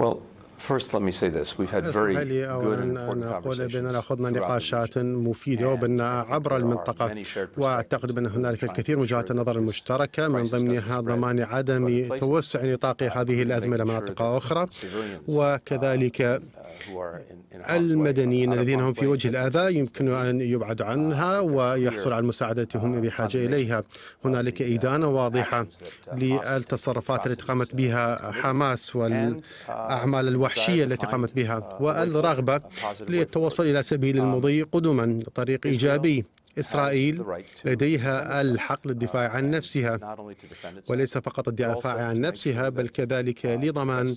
Well, دعني أولا أقول بأننا أخذنا نقاشات مفيدة وبأن عبر المنطقة وأعتقد بأن هنالك الكثير من وجهات النظر المشتركة من ضمنها ضمان عدم توسع نطاق هذه الأزمة إلى مناطق أخرى وكذلك uh, المدنيين الذين هم في وجه الأذى يمكن أن يبعدوا uh, عنها ويحصل على المساعدة التي هم بحاجة إليها هنالك uh, إدانة واضحة uh, للتصرفات التي قامت بها حماس والأعمال الوحشية التي قامت بها والرغبة للتوصل إلى سبيل المضي um, قدما طريق إيجابي إسرائيل لديها الحق للدفاع uh, عن نفسها وليس فقط الدفاع عن نفسها بل كذلك uh, لضمان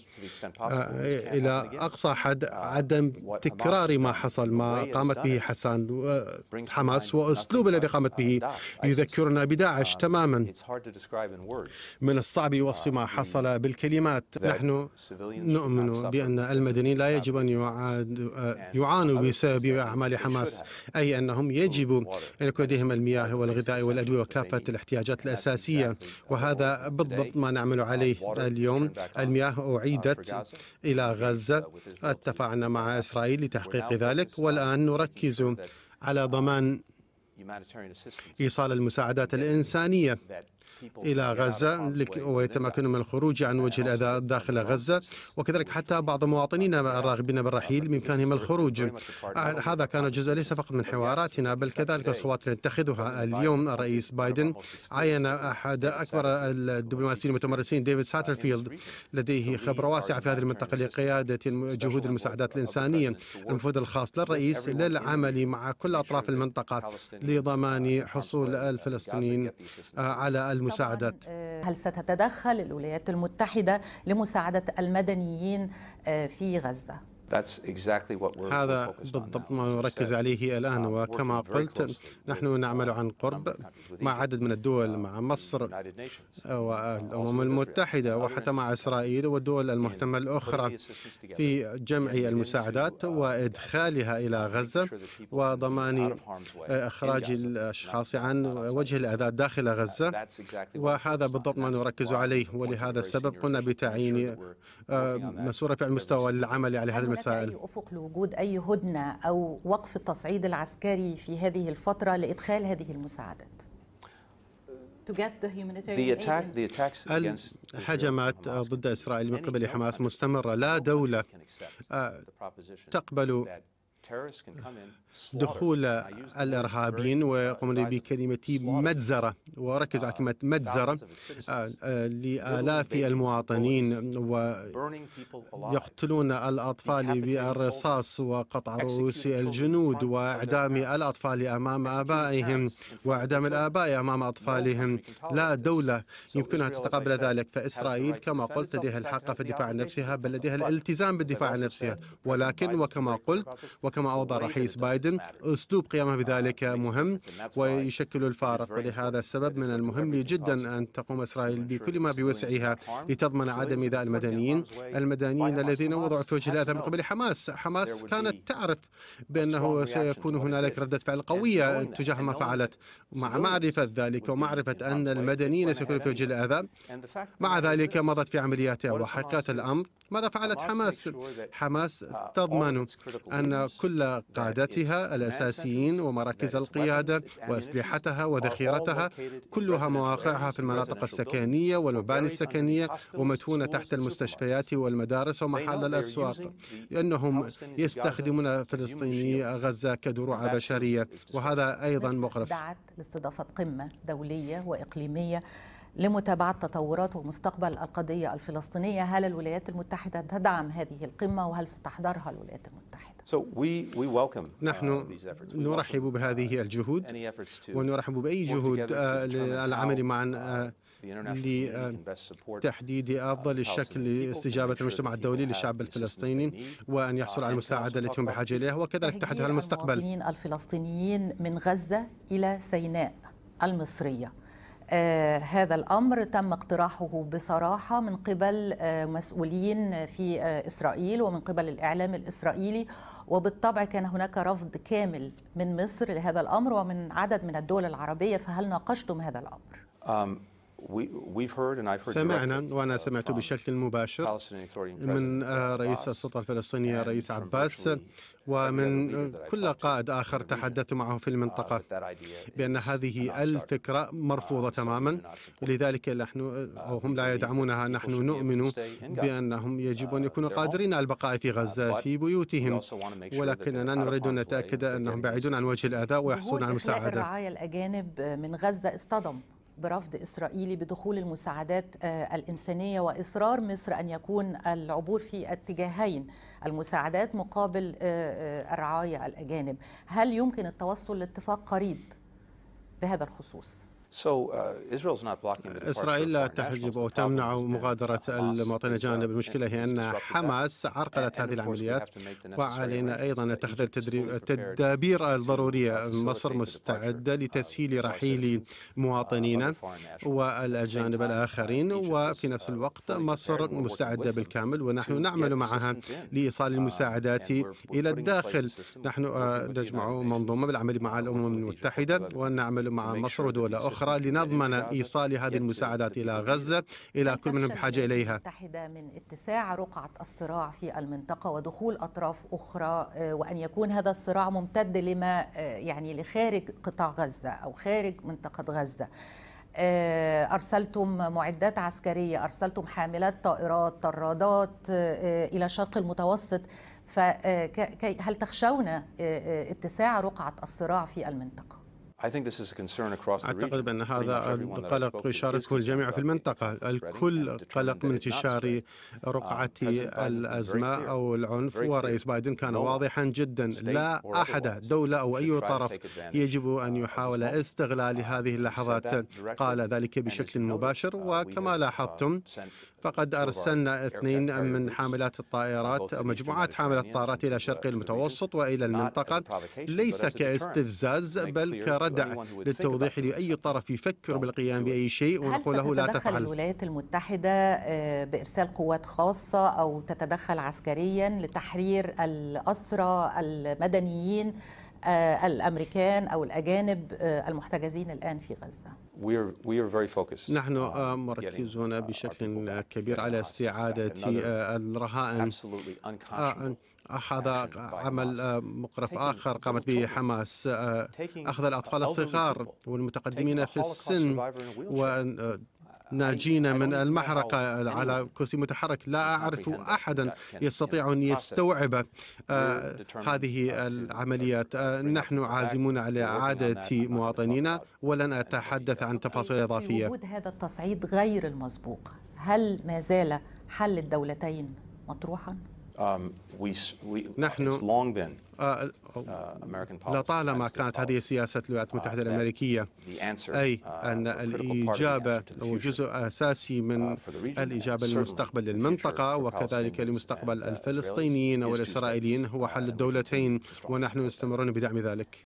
آه، إلى أقصى حد uh, عدم تكرار ما حصل ما قامت به حسان آه، حماس وأسلوب الذي قامت به يذكرنا بداعش um, تماما من الصعب وصف ما حصل بالكلمات نحن نؤمن بأن المدنيين لا يجب أن آه، يعانوا بسبب أعمال حماس أي أنهم يجب أن لديهم المياه والغذاء والأدوية وكافة الاحتياجات الأساسية وهذا بالضبط ما نعمل عليه اليوم المياه أعيدت إلى غزة اتفقنا مع إسرائيل لتحقيق ذلك والآن نركز على ضمان إيصال المساعدات الإنسانية إلى غزة ويتمكنوا من الخروج عن وجه الأذى داخل غزة وكذلك حتى بعض مواطنين الراغبين بالرحيل بإمكانهم الخروج آه، هذا كان جزء ليس فقط من حواراتنا بل كذلك الخطوات التي نتخذها اليوم الرئيس بايدن عين أحد أكبر الدبلوماسيين المتمرسين ديفيد ساترفيلد لديه خبرة واسعة في هذه المنطقة لقيادة جهود المساعدات الإنسانية المفوض الخاص للرئيس للعمل مع كل أطراف المنطقة لضمان uh, حصول الفلسطينيين على الم المساعدات آه، هل ستتدخل الولايات المتحدة لمساعدة المدنيين آه، في غزة؟ هذا بالضبط ما نركز عليه الآن uh, وكما قلت نحن uh, نعمل عن قرب مع عدد من الدول uh, مع مصر والأمم المتحدة وحتى مع إسرائيل والدول المهتمة الأخرى في جمع المساعدات وإدخالها إلى غزة وضمان إخراج الأشخاص عن وجه الأذى داخل غزة وهذا بالضبط ما نركز عليه ولهذا السبب قلنا بتعيين آه، مسؤولة في المستوى العملي على هذا المسألة هناك أي أفق لوجود أي هدنة أو وقف التصعيد العسكري في هذه الفترة لإدخال هذه المساعدات؟ الهجمات ضد إسرائيل من قبل حماس مستمرة لا دولة آه، تقبل دخول الارهابيين وقمنا بكلمه مجزره وركز على كلمه uh, مجزره آه، آه، لالاف المواطنين ويقتلون الاطفال بالرصاص وقطع رؤوس الجنود واعدام الاطفال امام ابائهم واعدام الاباء امام اطفالهم لا دوله يمكنها تتقبل ذلك فاسرائيل كما قلت لديها الحق في الدفاع عن نفسها بل لديها الالتزام بالدفاع عن نفسها ولكن وكما قلت وكما أوضح الرئيس بايدن أسلوب قيامه uh, بذلك مهم ويشكل الفارق ولهذا السبب من المهم جدا أن تقوم إسرائيل بكل ما بوسعها لتضمن عدم إيذاء المدنيين المدنيين الذين وضعوا في وجه الأذى من قبل حماس حماس كانت تعرف بأنه سيكون هنالك ردة فعل قوية تجاه ما فعلت مع معرفة ذلك ومعرفة أن المدنيين سيكونوا في وجه الأذى مع ذلك مضت في عملياتها وحققت الأمر ماذا فعلت حماس؟ حماس تضمن أن كل قادتها الأساسيين ومراكز القيادة وأسلحتها وذخيرتها كلها مواقعها في المناطق السكنية والمباني السكنية ومدفونة تحت المستشفيات والمدارس ومحل الأسواق لأنهم يستخدمون فلسطيني غزة كدروع بشرية وهذا أيضا مقرف دعت لاستضافة قمة دولية وإقليمية لمتابعة تطورات ومستقبل القضية الفلسطينية هل الولايات المتحدة تدعم هذه القمة وهل ستحضرها الولايات المتحدة؟ uh, نحن نرحب بهذه uh, الجهود ونرحب بأي جهود uh, للعمل معا لتحديد أفضل الشكل لاستجابة المجتمع الدولي للشعب الفلسطيني وأن يحصل على المساعدة التي هم بحاجة إليها وكذلك تحديد المستقبل الفلسطينيين من غزة إلى سيناء المصرية آه، هذا الامر تم اقتراحه بصراحه من قبل آه، مسؤولين في آه، اسرائيل ومن قبل الاعلام الاسرائيلي وبالطبع كان هناك رفض كامل من مصر لهذا الامر ومن عدد من الدول العربيه فهل ناقشتم هذا الامر؟ سمعنا وأنا uh, سمعت بشكل مباشر من آه، uh, رئيس السلطة الفلسطينية رئيس عباس ومن كل قائد آخر تحدثت معه في uh, المنطقة بأن هذه الفكرة مرفوضة تماما لذلك نحن أو هم لا يدعمونها نحن نؤمن بأنهم يجب أن يكونوا قادرين على البقاء في غزة في بيوتهم ولكننا نريد أن نتأكد أنهم بعيدون عن وجه الأذى ويحصلون على المساعدة الرعاية الأجانب من غزة اصطدم برفض اسرائيلي بدخول المساعدات آه، الانسانيه واصرار مصر ان يكون العبور في اتجاهين المساعدات مقابل آه، آه، الرعايه الاجانب هل يمكن التوصل لاتفاق قريب بهذا الخصوص Uh, إسرائيل لا تحجب أو تمنع مغادرة المواطنين الأجانب المشكلة هي أن حماس عرقلت هذه العمليات وعلينا أيضا اتخاذ التدابير الضرورية مصر مستعدة لتسهيل رحيل مواطنينا والأجانب الآخرين وفي نفس uh, الوقت مصر مستعدة بالكامل ونحن نعمل معها لإيصال uh, المساعدات إلى الداخل نحن آه، نجمع منظومة بالعمل مع الأمم المتحدة ونعمل مع مصر ودول أخرى أخرى لنضمن إيصال هذه المساعدات إلى غزة إلى كل من بحاجة إليها المتحدة من اتساع رقعة الصراع في المنطقة ودخول أطراف أخرى آه، وأن يكون هذا الصراع ممتد لما آه، يعني لخارج قطاع غزة أو خارج منطقة غزة آه، أرسلتم معدات عسكرية أرسلتم حاملات طائرات طرادات إلى شرق المتوسط فهل تخشون اتساع رقعة الصراع في المنطقة؟ أعتقد بأن هذا القلق يشاركه الجميع في المنطقة الكل قلق من انتشار رقعة um, الأزمة أو العنف ورئيس بايدن كان واضحا جدا لا أحد دولة أو أي طرف يجب أن يحاول استغلال uh, هذه اللحظات قال ذلك بشكل مباشر uh, وكما uh, لاحظتم فقد أرسلنا اثنين من حاملات الطائرات أو مجموعات حاملات الطائرات إلى شرق المتوسط وإلى المنطقة ليس كاستفزاز بل كرد المخدعة للتوضيح لأي طرف يفكر بالقيام بأي شيء ونقول له لا تفعل هل الولايات المتحدة آه، بإرسال قوات خاصة أو تتدخل عسكريا لتحرير الأسرى المدنيين آه، الامريكان او الاجانب آه، المحتجزين الان في غزه. نحن مركزون بشكل كبير على استعاده الرهائن هذا عمل مقرف آخر قامت به حماس آه، أخذ الأطفال الصغار والمتقدمين في السن آه، ناجين من المحرقة على كرسي متحرك لا أعرف أحدا يستطيع أن يستوعب آه، هذه العمليات نحن عازمون على إعادة مواطنينا ولن أتحدث عن تفاصيل إضافية وجود هذا التصعيد غير المسبوق هل ما زال حل الدولتين مطروحاً؟ Um, نحن آه، uh, آه، لطالما كانت هذه سياسة الولايات uh, المتحدة الأمريكية أي uh, أن الإجابة هو جزء أساسي من الإجابة للمستقبل للمنطقة وكذلك لمستقبل الفلسطينيين والإسرائيليين هو حل الدولتين ونحن نستمرون بدعم ذلك